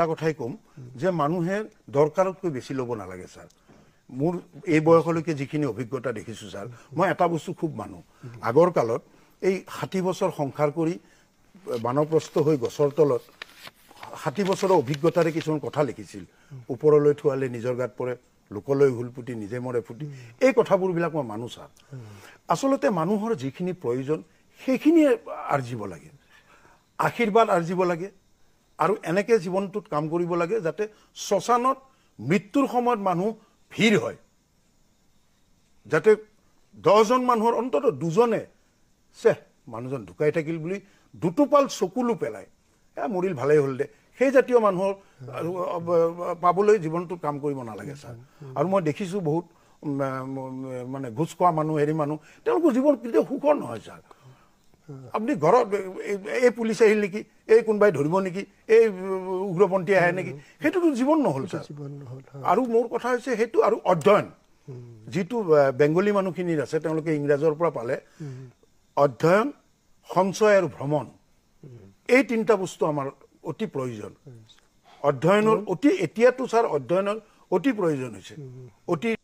এটা কথাই কম যে মানুহে দৰকাৰতকৈ বেছি ল'ব নালাগে ছাৰ মোৰ এই বয়সলৈকে যিখিনি অভিজ্ঞতা দেখিছোঁ ছাৰ মই এটা বস্তু খুব মানো আগৰ কালত এই ষাঠি বছৰ সংসাৰ কৰি বানপ্ৰস্থ হৈ গছৰ তলত ষাঠি বছৰৰ অভিজ্ঞতাৰে কিছুমান কথা লিখিছিল ওপৰলৈ থোৱালে নিজৰ গাত পৰে লোকলৈ ঘোলপুটি নিজে মৰে ফুটি এই কথাবোৰবিলাক মই মানো ছাৰ আচলতে মানুহৰ যিখিনি প্ৰয়োজন সেইখিনিয়ে আৰ্জিব লাগে আশীৰ্বাদ আৰ্জিব লাগে আৰু এনেকৈ জীৱনটোত কাম কৰিব লাগে যাতে শ্মশানত মৃত্যুৰ সময়ত মানুহ ভিৰ হয় যাতে দহজন মানুহৰ অন্তত দুজনে চেহ মানুহজন ঢুকাই থাকিল বুলি দুটোপাল চকুলো পেলাই এয়া মৰিল ভালেই হ'ল দে সেই জাতীয় মানুহৰ পাবলৈ জীৱনটোত কাম কৰিব নালাগে ছাৰ আৰু মই দেখিছোঁ বহুত মানে ঘোচ খোৱা মানুহ হেৰি মানুহ তেওঁলোকৰ জীৱন কেতিয়াও সুখৰ নহয় ছাৰ আপুনি ঘৰত এই পুলিচ আহিল নেকি এই কোনোবাই ধৰিব নেকি এই উগ্ৰপন্থী আহে নেকি সেইটোতো জীৱন নহ'ল আৰু মোৰ কথা হৈছে সেইটো আৰু অধ্যয়ন যিটো বেংগলী মানুহখিনিৰ আছে তেওঁলোকে ইংৰাজৰ পৰা পালে অধ্যয়ন সঞ্চয় আৰু ভ্ৰমণ এই তিনিটা বস্তু আমাৰ অতি প্ৰয়োজন অধ্যয়নৰ অতি এতিয়াতো ছাৰ অধ্যয়নৰ অতি প্ৰয়োজন হৈছে অতি